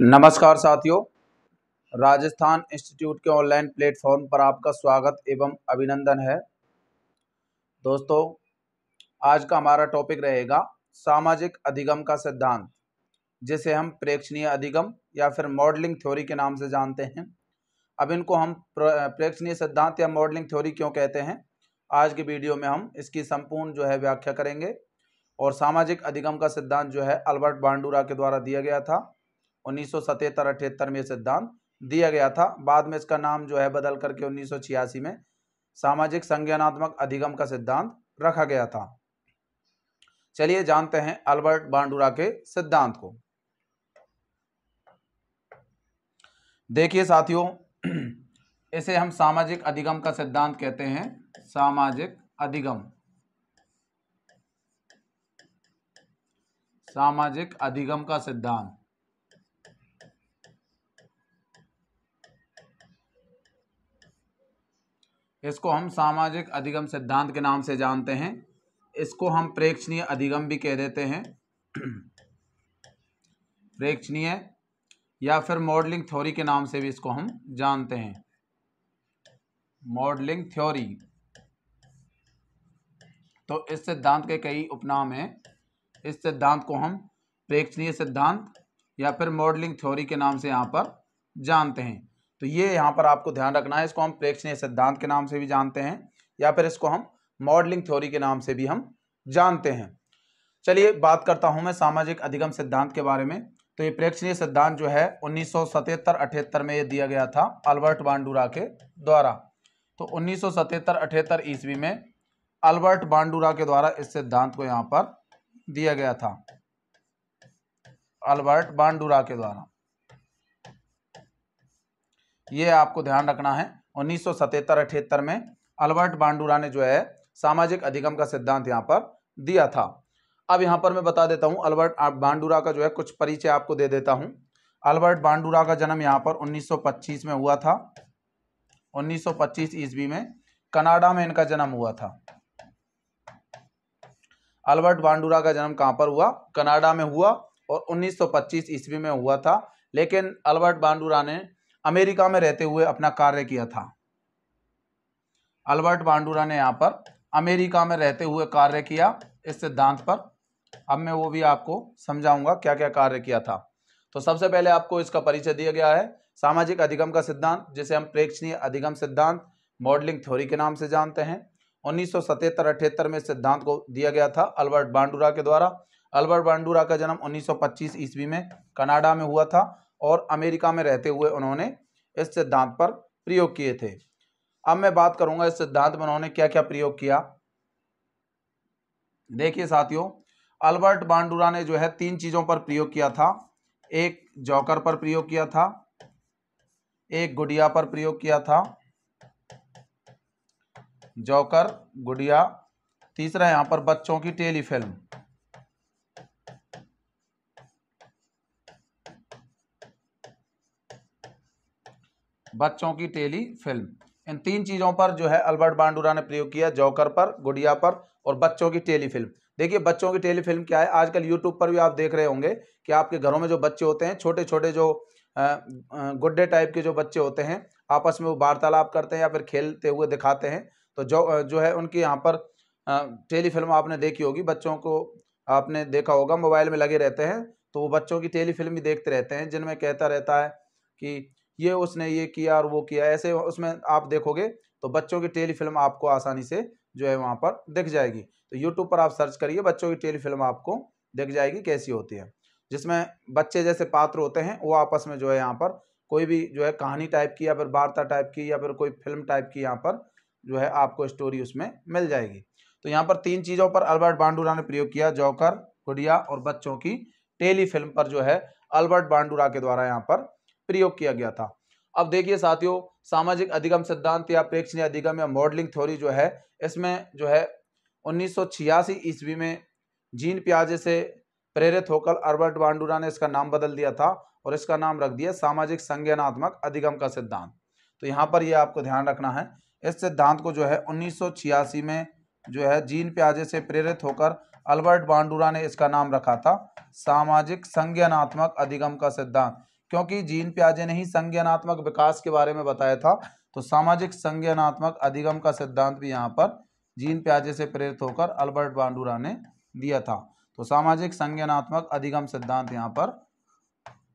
नमस्कार साथियों राजस्थान इंस्टीट्यूट के ऑनलाइन प्लेटफॉर्म पर आपका स्वागत एवं अभिनंदन है दोस्तों आज का हमारा टॉपिक रहेगा सामाजिक अधिगम का सिद्धांत जिसे हम प्रेक्षणीय अधिगम या फिर मॉडलिंग थ्योरी के नाम से जानते हैं अब इनको हम प्रेक्षणीय सिद्धांत या मॉडलिंग थ्योरी क्यों कहते हैं आज की वीडियो में हम इसकी संपूर्ण जो है व्याख्या करेंगे और सामाजिक अधिगम का सिद्धांत जो है अल्बर्ट बांडूरा के द्वारा दिया गया था उन्नीस सौ सतहत्तर में सिद्धांत दिया गया था बाद में इसका नाम जो है बदल करके उन्नीस में सामाजिक संज्ञानात्मक अधिगम का सिद्धांत रखा गया था चलिए जानते हैं अल्बर्ट बांडुरा के सिद्धांत को देखिए साथियों इसे हम सामाजिक अधिगम का सिद्धांत कहते हैं सामाजिक अधिगम सामाजिक अधिगम का सिद्धांत इसको हम सामाजिक अधिगम सिद्धांत के नाम से जानते हैं इसको हम प्रेक्षणीय अधिगम भी कह देते हैं प्रेक्षणीय या फिर मॉडलिंग थ्योरी के नाम से भी इसको हम जानते हैं मॉडलिंग थ्योरी तो इस सिद्धांत के कई उपनाम हैं इस सिद्धांत को हम प्रेक्षणीय सिद्धांत या फिर मॉडलिंग थ्योरी के नाम से यहाँ पर जानते हैं तो ये यहाँ पर आपको ध्यान रखना है इसको हम प्रेक्षणीय सिद्धांत के नाम से भी जानते हैं या फिर इसको हम मॉडलिंग थ्योरी के नाम से भी हम जानते हैं चलिए बात करता हूँ मैं सामाजिक अधिगम सिद्धांत के बारे में तो ये प्रेक्षणीय सिद्धांत जो है उन्नीस सौ में ये दिया गया था अल्बर्ट बांडूरा के द्वारा तो उन्नीस सौ ईस्वी में अल्बर्ट बांडूरा के द्वारा इस सिद्धांत को यहाँ पर दिया गया था अल्बर्ट बांडूरा के द्वारा ये आपको ध्यान रखना है उन्नीस सौ सतहत्तर अठहत्तर में अल्बर्ट बांडूरा ने जो है सामाजिक अधिगम का सिद्धांत यहाँ पर दिया था अब यहाँ पर मैं बता देता हूँ अल्बर्ट बांडूरा का जो है कुछ परिचय आपको दे देता हूँ अल्बर्ट बांडूरा का जन्म यहाँ पर 1925 में हुआ था 1925 ईस्वी में कनाडा में इनका जन्म हुआ था अल्बर्ट बांडूरा का जन्म कहाँ पर हुआ कनाडा में हुआ और 1925 ईस्वी में हुआ था लेकिन अल्बर्ट बांडूरा ने अमेरिका में रहते हुए अपना कार्य किया था अल्बर्ट बांडूरा ने यहाँ पर अमेरिका में रहते हुए कार्य किया इस सिद्धांत पर अब मैं वो भी आपको समझाऊंगा क्या क्या कार्य किया था तो सबसे पहले आपको इसका परिचय दिया गया है सामाजिक अधिगम का सिद्धांत जिसे हम प्रेक्षणीय अधिगम सिद्धांत मॉडलिंग थ्योरी के नाम से जानते हैं उन्नीस सौ में सिद्धांत को दिया गया था अल्बर्ट बांडूरा के द्वारा अल्बर्ट बांडूरा का जन्म 1925 ईस्वी में कनाडा में हुआ था और अमेरिका में रहते हुए उन्होंने इस सिद्धांत पर प्रयोग किए थे अब मैं बात करूंगा इस सिद्धांत में उन्होंने क्या क्या प्रयोग किया देखिए साथियों अल्बर्ट बांडुरा ने जो है तीन चीज़ों पर प्रयोग किया था एक जॉकर पर प्रयोग किया था एक गुड़िया पर प्रयोग किया था जॉकर गुड़िया तीसरा यहां पर बच्चों की टेली फिल्म बच्चों की टेली फिल्म इन तीन चीज़ों पर जो है अल्बर्ट बांडुरा ने प्रयोग किया जौकर पर गुड़िया पर और बच्चों की टेली फिल्म देखिए बच्चों की टेली फिल्म क्या है आजकल यूट्यूब पर भी आप देख रहे होंगे कि आपके घरों में जो बच्चे होते हैं छोटे छोटे जो गुड्डे टाइप के जो बच्चे होते हैं आपस में वो वार्तालाप करते हैं या फिर खेलते हुए दिखाते हैं तो जो जो है उनकी यहाँ पर टेली फिल्म आपने देखी होगी बच्चों को आपने देखा होगा मोबाइल में लगे रहते हैं तो वो बच्चों की टेली फिल्म भी देखते रहते हैं जिनमें कहता रहता है कि ये उसने ये किया और वो किया ऐसे उसमें आप देखोगे तो बच्चों की टेली फिल्म आपको आसानी से जो है वहाँ पर दिख जाएगी तो यूट्यूब पर आप सर्च करिए बच्चों की टेली फिल्म आपको दिख जाएगी कैसी होती है जिसमें बच्चे जैसे पात्र होते हैं वो आपस में जो है यहाँ पर कोई भी जो है कहानी टाइप की या फिर वार्ता टाइप की या फिर कोई फिल्म टाइप की यहाँ पर जो है आपको स्टोरी उसमें मिल जाएगी तो यहाँ पर तीन चीज़ों पर अल्बर्ट बांडूरा ने प्रयोग किया जौकर गुड़िया और बच्चों की टेली फिल्म पर जो है अल्बर्ट बांडूरा के द्वारा यहाँ पर प्रयोग किया गया था अब देखिए साथियों सामाजिक अधिगम सिद्धांत या प्रेक्षणीय अधिगम या मॉडलिंग थ्योरी जो है इसमें जो है उन्नीस ईस्वी में जीन प्याजे से प्रेरित होकर अर्बर्ट वांडूरा ने इसका नाम बदल दिया था और इसका नाम रख दिया सामाजिक संज्ञानात्मक अधिगम का सिद्धांत तो यहाँ पर यह आपको ध्यान रखना है इस सिद्धांत को जो है उन्नीस में जो है जीन प्याजे से प्रेरित होकर अल्बर्ट बांडूरा ने इसका नाम रखा था सामाजिक संज्ञानात्मक अधिगम का सिद्धांत क्योंकि जीन प्याजे ने ही संज्ञानात्मक विकास के बारे में बताया था तो सामाजिक संज्ञानात्मक अधिगम का सिद्धांत भी यहाँ पर जीन प्याजे से प्रेरित होकर अल्बर्ट बांडूरा ने दिया था तो सामाजिक संज्ञानात्मक अधिगम सिद्धांत यहाँ पर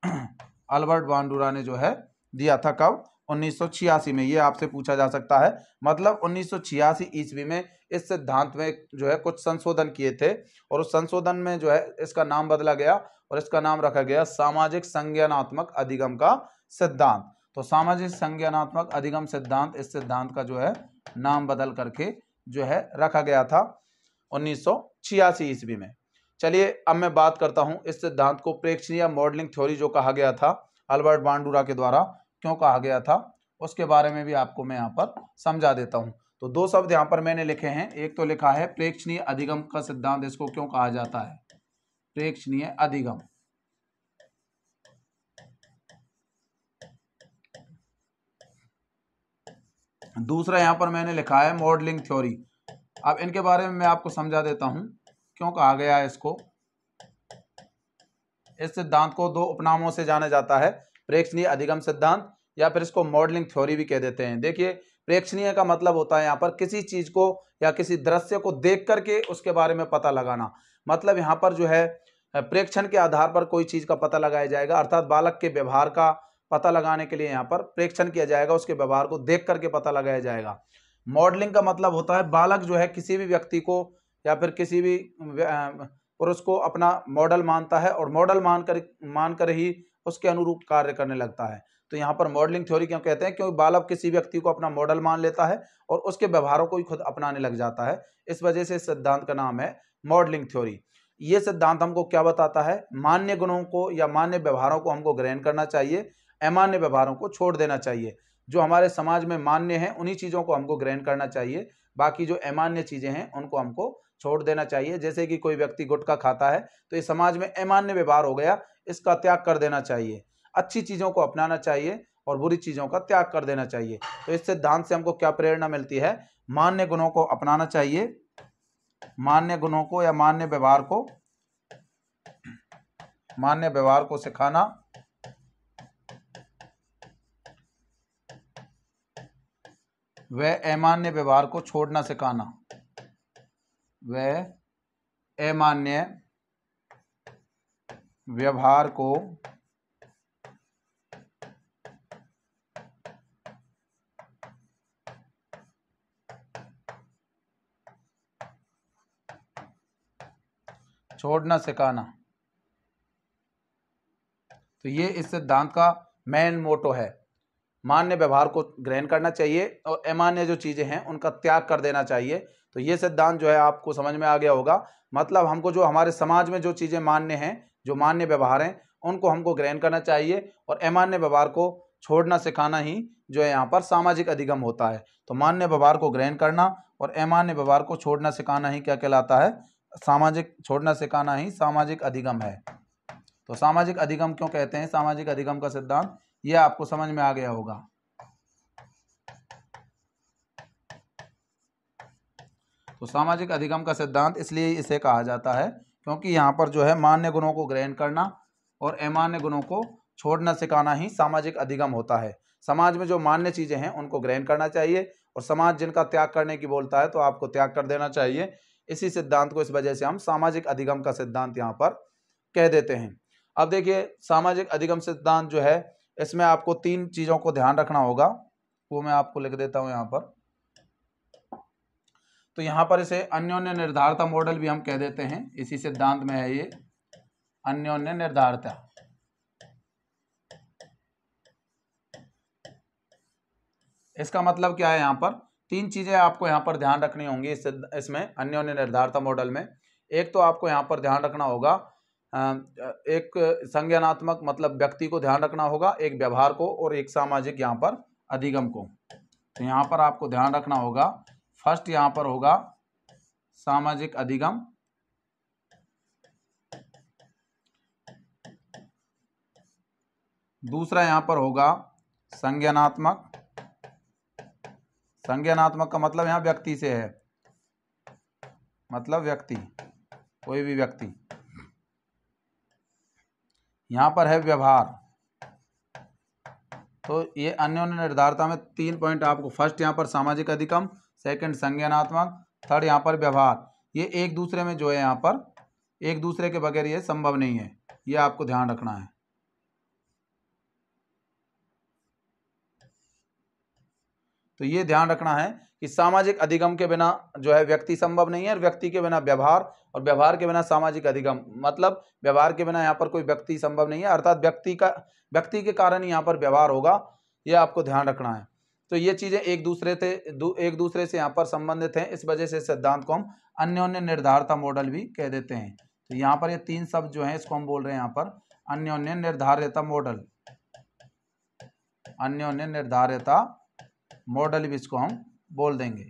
अल्बर्ट बांडूरा ने जो है दिया था कब 1986 में ये आपसे पूछा जा सकता है मतलब 1986 ईस्वी में इस सिद्धांत में जो है कुछ संशोधन किए थे और उस संशोधन में जो है इसका नाम बदला गया और इसका नाम रखा गया सामाजिक संज्ञानात्मक अधिगम का सिद्धांत तो सामाजिक संज्ञानात्मक अधिगम सिद्धांत इस सिद्धांत का जो है नाम बदल करके जो है रखा गया था उन्नीस ईस्वी में चलिए अब मैं बात करता हूँ इस सिद्धांत को प्रेक्षणीय मॉडलिंग थ्योरी जो कहा गया था अल्बर्ट बांडूरा के द्वारा क्यों कहा गया था उसके बारे में भी आपको मैं यहाँ पर समझा देता हूँ तो दो शब्द यहां पर मैंने लिखे हैं एक तो लिखा है प्रेक्षणीय अधिगम का सिद्धांत इसको क्यों कहा जाता है प्रेक्षणीय अधिगम दूसरा यहां पर मैंने लिखा है मॉडलिंग थ्योरी अब इनके बारे में मैं आपको समझा देता हूं क्यों कहा गया है इसको इस सिद्धांत को दो उपनामों से जाना जाता है प्रेक्षणीय अधिगम सिद्धांत या फिर इसको मॉडलिंग थ्योरी भी कह देते हैं देखिए प्रेक्षणीय का मतलब होता है यहाँ पर किसी चीज़ को या किसी दृश्य को देख करके उसके बारे में पता लगाना मतलब यहाँ पर जो है प्रेक्षण के आधार पर कोई चीज़ का पता लगाया जाएगा अर्थात बालक के व्यवहार का पता लगाने के लिए यहाँ पर प्रेक्षण किया जाएगा उसके व्यवहार को देख करके पता लगाया जाएगा मॉडलिंग का मतलब होता है बालक जो है किसी भी व्यक्ति को या फिर किसी भी पुरुष को अपना मॉडल मानता है और मॉडल मानकर मानकर मान कर ही उसके अनुरूप कार्य करने लगता है तो यहाँ पर मॉडलिंग थ्योरी क्यों कहते हैं क्योंकि बालक किसी व्यक्ति को अपना मॉडल मान लेता है और उसके व्यवहारों को ही खुद अपनाने लग जाता है इस वजह से इस सिद्धांत का नाम है मॉडलिंग थ्योरी ये सिद्धांत हमको क्या बताता है मान्य गुणों को या मान्य व्यवहारों को हमको ग्रहण करना चाहिए अमान्य व्यवहारों को छोड़ देना चाहिए जो हमारे समाज में मान्य हैं उन्हीं चीज़ों को हमको ग्रहण करना चाहिए बाकी जो अमान्य चीज़ें हैं उनको हमको छोड़ देना चाहिए जैसे कि कोई व्यक्ति गुटखा खाता है तो ये समाज में अमान्य व्यवहार हो गया इसका त्याग कर देना चाहिए अच्छी चीज़ों को अपनाना चाहिए और बुरी चीज़ों का त्याग कर देना चाहिए तो इस सिद्धांत से हमको क्या प्रेरणा मिलती है मान्य गुणों को अपनाना चाहिए मान्य गुणों को या मान्य व्यवहार को मान्य व्यवहार को सिखाना वह अमान्य व्यवहार को छोड़ना सिखाना वह अमान्य व्यवहार को छोड़ना सिखाना तो ये इस सिद्धांत का मेन मोटो है मान्य व्यवहार को ग्रहण करना चाहिए और अमान्य जो चीज़ें हैं उनका त्याग कर देना चाहिए तो ये सिद्धांत जो है आपको समझ में आ गया होगा मतलब हमको जो हमारे समाज में जो चीज़ें मान्य हैं जो मान्य व्यवहार हैं उनको हमको ग्रहण करना चाहिए और अमान्य व्यवहार को छोड़ना सिखाना ही जो है यहाँ पर सामाजिक अधिगम होता है तो मान्य व्यवहार को ग्रहण करना और अमान्य व्यवहार को छोड़ना सिखाना ही क्या कहलाता है सामाजिक छोड़ना सिखाना ही सामाजिक अधिगम है तो सामाजिक अधिगम क्यों कहते हैं सामाजिक अधिगम का सिद्धांत यह आपको समझ में आ गया होगा तो सामाजिक अधिगम का सिद्धांत इसलिए इसे कहा जाता है क्योंकि यहां पर जो है मान्य गुणों को ग्रहण करना और अमान्य गुणों को छोड़ना सिखाना ही सामाजिक अधिगम होता है समाज में जो मान्य चीज़ें हैं उनको ग्रहण करना चाहिए और समाज जिनका त्याग करने की बोलता है तो आपको त्याग कर देना चाहिए इसी सिद्धांत को इस वजह से हम सामाजिक अधिगम का सिद्धांत यहाँ पर कह देते हैं अब देखिए सामाजिक अधिगम सिद्धांत जो है इसमें आपको तीन चीज़ों को ध्यान रखना होगा वो मैं आपको लिख देता हूँ यहाँ पर तो यहाँ पर इसे अन्योन्य निर्धारता मॉडल भी हम कह देते हैं इसी सिद्धांत में है ये अन्योन्य निर्धारता इसका मतलब क्या है यहाँ पर तीन चीज़ें आपको यहाँ पर ध्यान रखनी होंगी इस इसमें अन्य निर्धारता मॉडल में एक तो आपको यहाँ पर ध्यान रखना होगा एक संज्ञानात्मक मतलब व्यक्ति को ध्यान रखना होगा एक व्यवहार को और एक सामाजिक यहाँ पर अधिगम को तो यहाँ पर आपको ध्यान रखना होगा फर्स्ट यहाँ पर होगा सामाजिक अधिगम दूसरा यहाँ पर होगा संज्ञानात्मक संज्ञानात्मक का मतलब यहाँ व्यक्ति से है मतलब व्यक्ति कोई भी व्यक्ति यहाँ पर है व्यवहार तो ये अन्य निर्धारता में तीन पॉइंट आपको फर्स्ट यहाँ पर सामाजिक अधिकम सेकंड संज्ञानात्मक थर्ड यहाँ पर व्यवहार ये एक दूसरे में जो है यहाँ पर एक दूसरे के बगैर ये संभव नहीं है ये आपको ध्यान रखना है तो ये ध्यान रखना है कि सामाजिक अधिगम के बिना जो है व्यक्ति संभव नहीं है और व्यक्ति के बिना व्यवहार और व्यवहार के बिना सामाजिक अधिगम मतलब व्यवहार के बिना यहाँ पर कोई व्यक्ति संभव नहीं है अर्थात व्यक्ति का व्यक्ति के कारण यहाँ पर व्यवहार होगा यह आपको ध्यान रखना है तो ये चीज़ें एक दूसरे से एक दूसरे से यहाँ पर संबंधित हैं इस वजह से सिद्धांत को हम अन्योन्य निर्धारता मॉडल भी कह देते हैं तो यहाँ पर ये तीन शब्द जो हैं इसको हम बोल रहे हैं यहाँ पर अन्योन्य निर्धारता मॉडल अन्योन्य निर्धारता मॉडल भी इसको हम बोल देंगे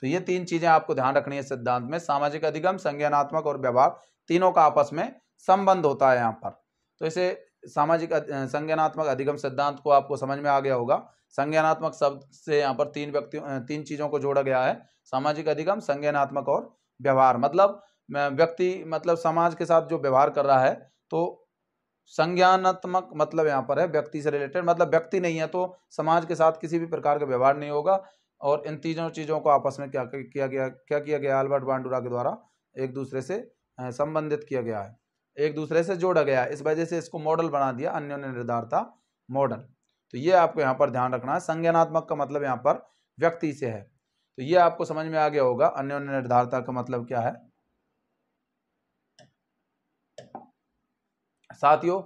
तो ये तीन चीजें आपको ध्यान रखनी है सिद्धांत में सामाजिक अधिगम संज्ञानात्मक और व्यवहार तीनों का आपस में संबंध होता है यहाँ पर तो इसे सामाजिक संज्ञानात्मक अधिगम सिद्धांत को आपको समझ में आ गया होगा संज्ञानात्मक शब्द से यहाँ पर तीन व्यक्तियों तीन चीज़ों को जोड़ा गया है सामाजिक अधिगम संज्ञानात्मक और व्यवहार मतलब व्यक्ति मतलब समाज के साथ जो व्यवहार कर रहा है तो संज्ञानात्मक मतलब यहाँ पर है व्यक्ति से रिलेटेड मतलब व्यक्ति नहीं है तो समाज के साथ किसी भी प्रकार का व्यवहार नहीं होगा और इन तीनों चीज़ों को आपस में क्या किया गया क्या किया गया अल्बर्ट बांडुरा के द्वारा एक दूसरे से संबंधित किया गया है एक दूसरे से जोड़ा गया है इस वजह से इसको मॉडल बना दिया अन्य निर्धारता मॉडल तो ये आपको यहाँ पर ध्यान रखना है संज्ञानात्मक का मतलब यहाँ पर व्यक्ति से है तो ये आपको समझ में आ गया होगा अन्य निर्धारता का मतलब क्या है साथियों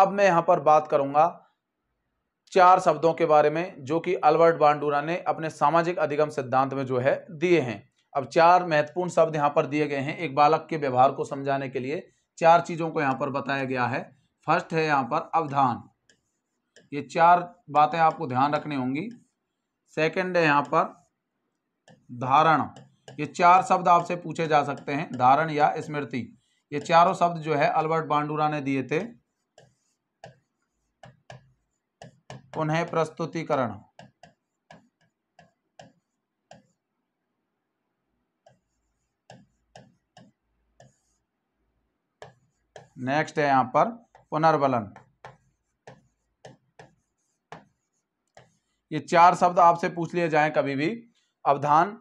अब मैं यहाँ पर बात करूंगा चार शब्दों के बारे में जो कि अल्बर्ट बांडूरा ने अपने सामाजिक अधिगम सिद्धांत में जो है दिए हैं अब चार महत्वपूर्ण शब्द यहां पर दिए गए हैं एक बालक के व्यवहार को समझाने के लिए चार चीज़ों को यहाँ पर बताया गया है फर्स्ट है यहाँ पर अवधान ये चार बातें आपको ध्यान रखनी होंगी सेकेंड है यहाँ पर धारण ये चार शब्द आपसे पूछे जा सकते हैं धारण या स्मृति ये चारों शब्द जो है अल्बर्ट बांडूरा ने दिए थे पुनः प्रस्तुतिकरण नेक्स्ट है यहां पर पुनर्बलन ये चार शब्द आपसे पूछ लिए जाएं कभी भी अवधान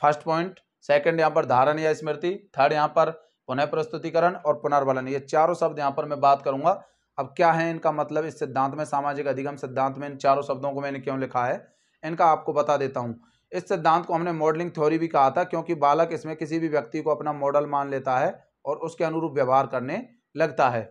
फर्स्ट पॉइंट सेकंड यहां पर धारण या स्मृति थर्ड यहां पर पुनः प्रस्तुतिकरण और पुनर्वलन ये चारों शब्द यहाँ पर मैं बात करूंगा अब क्या है इनका मतलब इस सिद्धांत में सामाजिक अधिगम सिद्धांत में इन चारों शब्दों को मैंने क्यों लिखा है इनका आपको बता देता हूँ इस सिद्धांत को हमने मॉडलिंग थ्योरी भी कहा था क्योंकि बालक इसमें किसी भी व्यक्ति को अपना मॉडल मान लेता है और उसके अनुरूप व्यवहार करने लगता है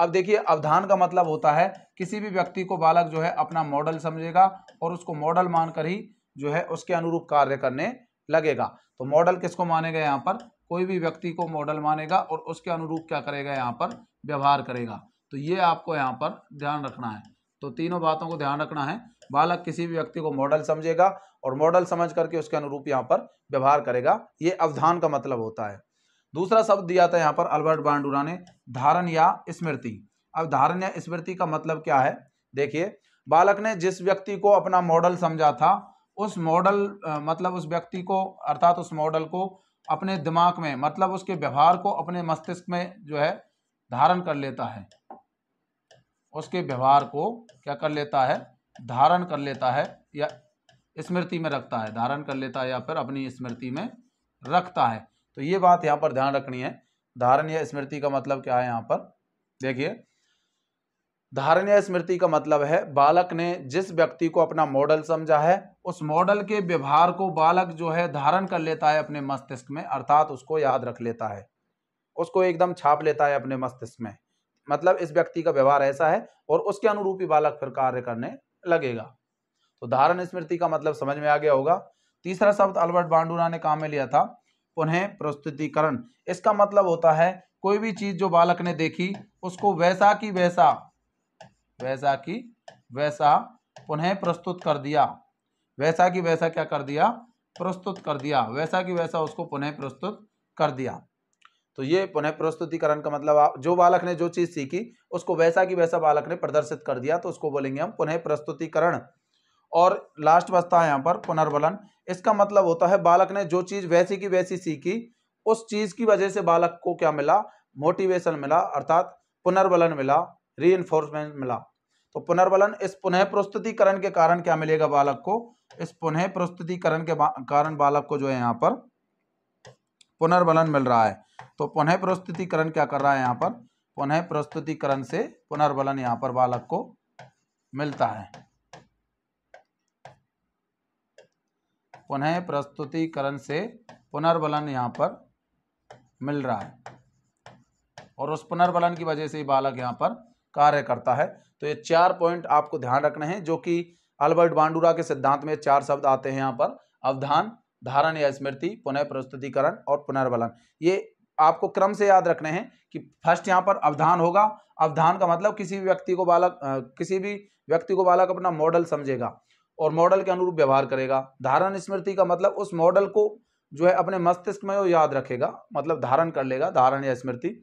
अब देखिए अवधान का मतलब होता है किसी भी व्यक्ति को बालक जो है अपना मॉडल समझेगा और उसको मॉडल मानकर ही जो है उसके अनुरूप कार्य करने लगेगा तो मॉडल किसको मानेगा यहाँ पर कोई भी व्यक्ति को मॉडल मानेगा और उसके अनुरूप क्या करेगा यहाँ पर व्यवहार करेगा तो ये आपको यहाँ पर ध्यान रखना है तो तीनों बातों को ध्यान रखना है बालक किसी भी व्यक्ति को मॉडल समझेगा और मॉडल समझ करके उसके अनुरूप यहाँ पर व्यवहार करेगा ये अवधान का मतलब होता है दूसरा शब्द दिया था यहाँ पर अल्बर्ट बांडुरा ने धारण या स्मृति अब धारण या स्मृति का मतलब क्या है देखिए बालक ने जिस व्यक्ति को अपना मॉडल समझा था उस मॉडल मतलब उस व्यक्ति को अर्थात उस मॉडल को अपने दिमाग में मतलब उसके व्यवहार को अपने मस्तिष्क में जो है धारण कर लेता है उसके व्यवहार को क्या कर लेता है धारण कर लेता है या स्मृति में रखता है धारण कर लेता है या फिर अपनी स्मृति में रखता है तो ये बात यहाँ पर ध्यान रखनी है धारण या स्मृति का मतलब क्या है यहाँ पर देखिए धारणीय स्मृति का मतलब है बालक ने जिस व्यक्ति को अपना मॉडल समझा है उस मॉडल के व्यवहार को बालक जो है धारण कर लेता है अपने मस्तिष्क में अर्थात उसको याद रख लेता है उसको एकदम छाप लेता है अपने मस्तिष्क में मतलब इस व्यक्ति का व्यवहार ऐसा है और उसके अनुरूप ही बालक फिर कार्य करने लगेगा तो धारण स्मृति का मतलब समझ में आ गया होगा तीसरा शब्द अल्बर्ट बांडूरा ने काम में लिया था पुनः प्रस्तुतिकरण इसका मतलब होता है कोई भी चीज़ जो बालक ने देखी उसको वैसा की वैसा वैसा की वैसा पुनः प्रस्तुत कर दिया वैसा की वैसा क्या कर दिया प्रस्तुत कर दिया वैसा की वैसा उसको पुनः प्रस्तुत कर दिया तो ये पुनः प्रस्तुतिकरण का मतलब जो बालक ने जो चीज़ सीखी उसको वैसा की वैसा बालक ने प्रदर्शित कर दिया तो उसको बोलेंगे हम पुनः प्रस्तुतिकरण और लास्ट बचता है यहाँ पर पुनर्वलन इसका मतलब होता है बालक ने जो चीज़ वैसी की वैसी सीखी उस चीज़ की वजह से बालक को क्या मिला मोटिवेशन मिला अर्थात पुनर्वलन मिला री मिला तो पुनर्बलन इस पुनः प्रस्तुतिकरण के कारण क्या मिलेगा बालक को इस पुनः प्रस्तुतिकरण के कारण बालक को जो है यहाँ पर पुनर्बलन मिल रहा है तो पुनः प्रस्तुतिकरण क्या कर रहा है यहाँ पर पुनः प्रस्तुतिकरण से पुनर्बलन यहाँ पर बालक को मिलता है पुनः प्रस्तुतिकरण से पुनर्बलन यहाँ पर मिल रहा है और उस पुनर्बलन की वजह से ही बालक यहाँ पर कार्य करता है तो ये चार पॉइंट आपको ध्यान रखने हैं जो कि अल्बर्ट बांडूरा के सिद्धांत में चार शब्द आते हैं यहाँ पर अवधान धारण या स्मृति पुनः प्रस्तुतिकरण और पुनर्बलन ये आपको क्रम से याद रखने हैं कि फर्स्ट यहाँ पर अवधान होगा अवधान का मतलब किसी भी व्यक्ति को बालक किसी भी व्यक्ति को बालक अपना मॉडल समझेगा और मॉडल के अनुरूप व्यवहार करेगा धारण स्मृति का मतलब उस मॉडल को जो है अपने मस्तिष्क में वो याद रखेगा मतलब धारण कर लेगा धारण या स्मृति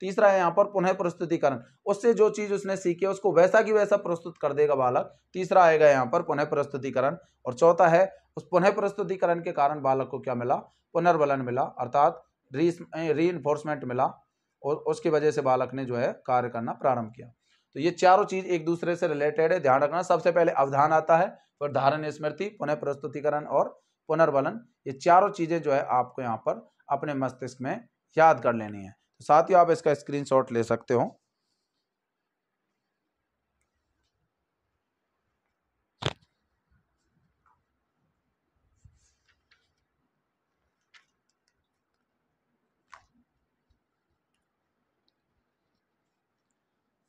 तीसरा है यहाँ पर पुनः प्रस्तुतिकरण उससे जो चीज उसने सीखी है उसको वैसा की वैसा प्रस्तुत कर देगा बालक तीसरा आएगा यहाँ पर पुनः प्रस्तुतिकरण और चौथा है उस पुनः प्रस्तुतिकरण के कारण बालक को क्या मिला पुनर्बलन मिला अर्थात री एनफोर्समेंट मिला और उसकी वजह से बालक ने जो है कार्य करना प्रारंभ किया तो ये चारों चीज एक दूसरे से रिलेटेड है ध्यान रखना सबसे पहले अवधान आता है फिर धारण स्मृति पुनः प्रस्तुतिकरण और पुनर्बलन ये चारों चीजें जो है आपको यहाँ पर अपने मस्तिष्क में याद कर लेनी है साथ ही आप इसका स्क्रीनशॉट ले सकते हो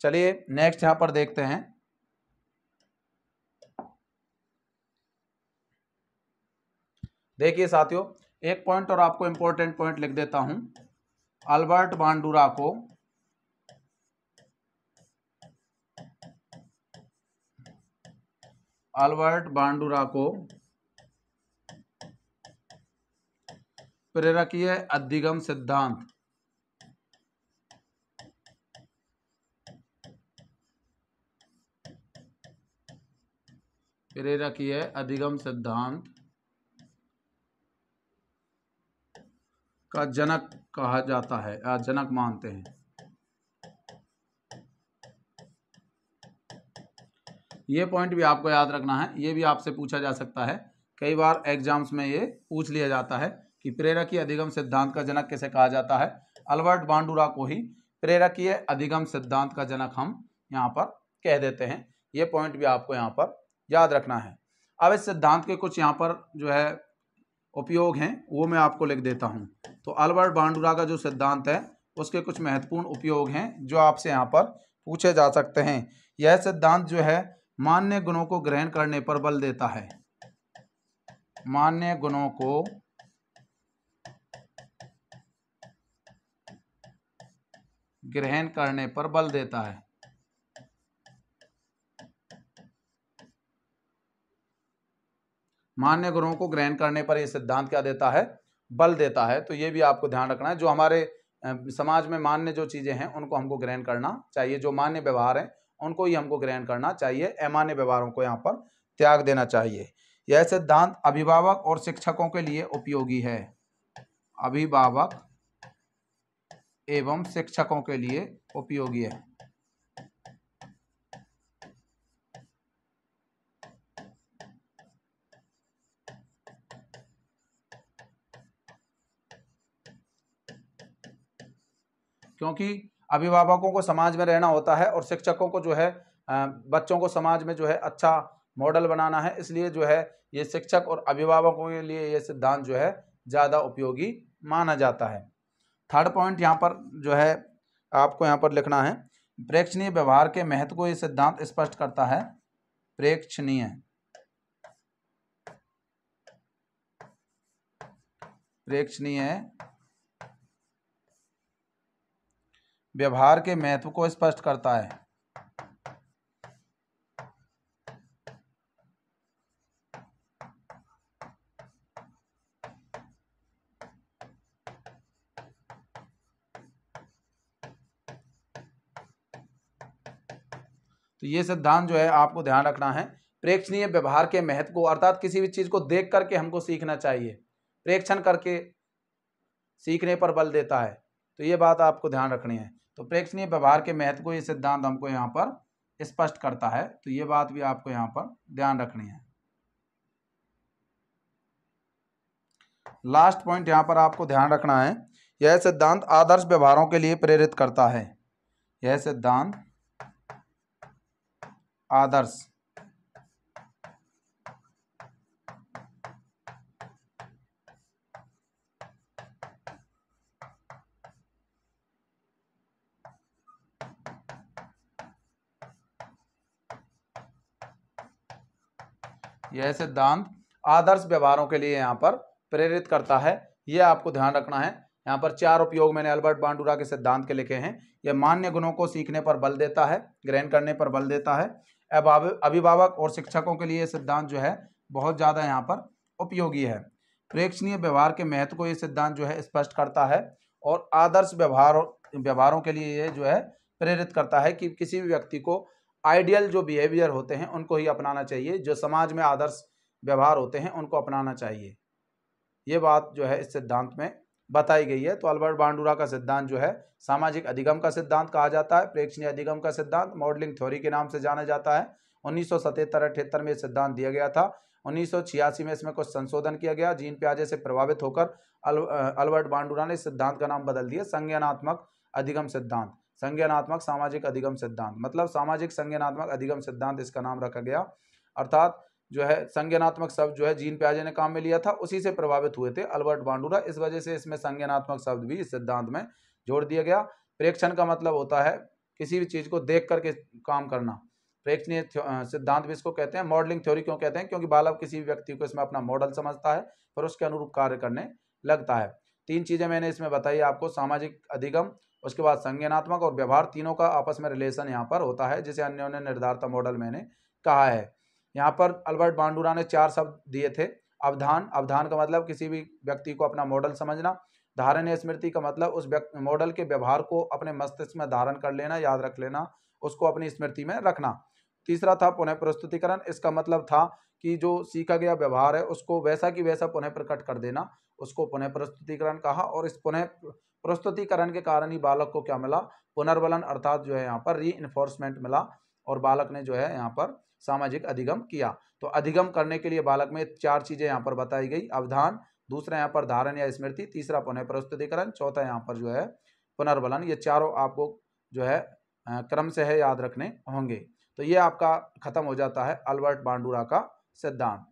चलिए नेक्स्ट यहां पर देखते हैं देखिए साथियों एक पॉइंट और आपको इंपॉर्टेंट पॉइंट लिख देता हूं अल्बर्ट बांडूरा को अल्बर्ट बांडूरा को प्रेरकीय अधिगम सिद्धांत प्रेरकीय अधिगम सिद्धांत का जनक कहा जाता है या जनक मानते हैं ये पॉइंट भी आपको याद रखना है ये भी आपसे पूछा जा सकता है कई बार एग्जाम्स में ये पूछ लिया जाता है कि प्रेरकीय अधिगम सिद्धांत का जनक कैसे कहा जाता है अल्बर्ट बांडूरा को ही प्रेरकीय अधिगम सिद्धांत का जनक हम यहाँ पर कह देते हैं ये पॉइंट भी आपको यहाँ पर याद रखना है अब इस सिद्धांत के कुछ यहाँ पर जो है उपयोग हैं वो मैं आपको लिख देता हूँ तो अल्बर्ट बांडुरा का जो सिद्धांत है उसके कुछ महत्वपूर्ण उपयोग हैं जो आपसे यहाँ पर पूछे जा सकते हैं यह सिद्धांत जो है मान्य गुणों को ग्रहण करने पर बल देता है मान्य गुणों को ग्रहण करने पर बल देता है मान्य गुरुओं को ग्रहण करने पर यह सिद्धांत क्या देता है बल देता है तो ये भी आपको ध्यान रखना है जो हमारे समाज में मान्य जो चीज़ें हैं उनको हमको ग्रहण करना चाहिए जो मान्य व्यवहार हैं उनको ही हमको ग्रहण करना चाहिए अमान्य व्यवहारों को यहाँ पर त्याग देना चाहिए यह सिद्धांत अभिभावक और शिक्षकों के लिए उपयोगी है अभिभावक एवं शिक्षकों के लिए उपयोगी है क्योंकि अभिभावकों को समाज में रहना होता है और शिक्षकों को जो है बच्चों को समाज में जो है अच्छा मॉडल बनाना है इसलिए जो है ये शिक्षक और अभिभावकों के लिए ये सिद्धांत जो है ज़्यादा उपयोगी माना जाता है थर्ड पॉइंट यहाँ पर जो है आपको यहाँ पर लिखना है प्रेक्षणीय व्यवहार के महत्व को ये सिद्धांत स्पष्ट करता है प्रेक्षणीय प्रेक्षणीय व्यवहार के महत्व को स्पष्ट करता है तो ये सिद्धांत जो है आपको ध्यान रखना है प्रेक्षणीय व्यवहार के महत्व को अर्थात किसी भी चीज़ को देख करके हमको सीखना चाहिए प्रेक्षण करके सीखने पर बल देता है तो ये बात आपको ध्यान रखनी है तो प्रेक्षणीय व्यवहार के महत्व को ये सिद्धांत हमको यहाँ पर स्पष्ट करता है तो ये बात भी आपको यहाँ पर ध्यान रखनी है लास्ट पॉइंट यहाँ पर आपको ध्यान रखना है यह सिद्धांत आदर्श व्यवहारों के लिए प्रेरित करता है यह सिद्धांत आदर्श यह सिद्धांत आदर्श व्यवहारों के लिए यहाँ पर प्रेरित करता है यह आपको ध्यान रखना है यहाँ पर चार उपयोग मैंने अल्बर्ट बांडूरा के सिद्धांत के लिखे हैं यह मान्य गुणों को सीखने पर बल देता है ग्रहण करने पर बल देता है अभिभावक और शिक्षकों के लिए सिद्धांत जो है बहुत ज़्यादा यहाँ पर उपयोगी है प्रेक्षणीय व्यवहार के महत्व को ये सिद्धांत जो है स्पष्ट करता है और आदर्श व्यवहार व्यवहारों के लिए ये जो है प्रेरित करता है कि किसी भी व्यक्ति को आइडियल जो बिहेवियर होते हैं उनको ही अपनाना चाहिए जो समाज में आदर्श व्यवहार होते हैं उनको अपनाना चाहिए ये बात जो है इस सिद्धांत में बताई गई है तो अल्बर्ट बांडूरा का सिद्धांत जो है सामाजिक अधिगम का सिद्धांत कहा जाता है प्रेक्षणीय अधिगम का सिद्धांत मॉडलिंग थ्योरी के नाम से जाना जाता है उन्नीस सौ अठहत्तर में सिद्धांत दिया गया था उन्नीस में इसमें कुछ संशोधन किया गया जीन प्याजे से प्रभावित होकर अल्बर्ट बांडूरा ने सिद्धांत का नाम बदल दिया संज्ञानात्मक अधिगम सिद्धांत संज्ञानात्मक सामाजिक अधिगम सिद्धांत मतलब सामाजिक संज्ञानात्मक अधिगम सिद्धांत इसका नाम रखा गया अर्थात जो है संज्ञानात्मक शब्द जो है जीन प्याजे ने काम में लिया था उसी से प्रभावित हुए थे अल्बर्ट बांडूरा इस वजह से इसमें संज्ञानात्मक शब्द भी इस सिद्धांत में जोड़ दिया गया प्रेक्षण का मतलब होता है किसी भी चीज़ को देख करके काम करना प्रेक्षणीय सिद्धांत भी इसको कहते हैं मॉडलिंग थ्योरी क्यों कहते हैं क्योंकि बालक किसी भी व्यक्ति को इसमें अपना मॉडल समझता है फिर उसके अनुरूप कार्य करने लगता है तीन चीज़ें मैंने इसमें बताई आपको सामाजिक अधिगम उसके बाद संज्ञानात्मक और व्यवहार तीनों का आपस में रिलेशन यहाँ पर होता है जिसे अन्य निर्धारित मॉडल मैंने कहा है यहाँ पर अल्बर्ट बांडूरा ने चार शब्द दिए थे अवधान अवधान का मतलब किसी भी व्यक्ति को अपना मॉडल समझना धारण स्मृति का मतलब उस मॉडल के व्यवहार को अपने मस्तिष्क में धारण कर लेना याद रख लेना उसको अपनी स्मृति में रखना तीसरा था पुनः प्रस्तुतिकरण इसका मतलब था कि जो सीखा गया व्यवहार है उसको वैसा कि वैसा पुनः प्रकट कर देना उसको पुनः प्रस्तुतिकरण कहा और इस पुनः प्रस्तुतिकरण के कारण ही बालक को क्या मिला पुनर्वलन अर्थात जो है यहाँ पर री मिला और बालक ने जो है यहाँ पर सामाजिक अधिगम किया तो अधिगम करने के लिए बालक में चार चीज़ें यहाँ पर बताई गई अवधान दूसरा यहाँ पर धारण या स्मृति तीसरा पुनः प्रस्तुतिकरण चौथा यहाँ पर जो है पुनर्बलन ये चारों आपको जो है क्रम से है याद रखने होंगे तो ये आपका ख़त्म हो जाता है अल्बर्ट बांडूरा का सिद्धांत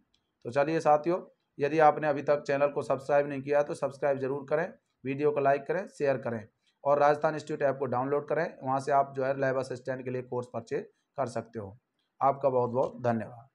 तो चलिए साथियों यदि आपने अभी तक चैनल को सब्सक्राइब नहीं किया तो सब्सक्राइब जरूर करें वीडियो को लाइक करें शेयर करें और राजस्थान इंस्टीट्यूट ऐप को डाउनलोड करें वहाँ से आप जो है लाइव असिस्टेंट के लिए कोर्स परचेज कर सकते हो आपका बहुत बहुत धन्यवाद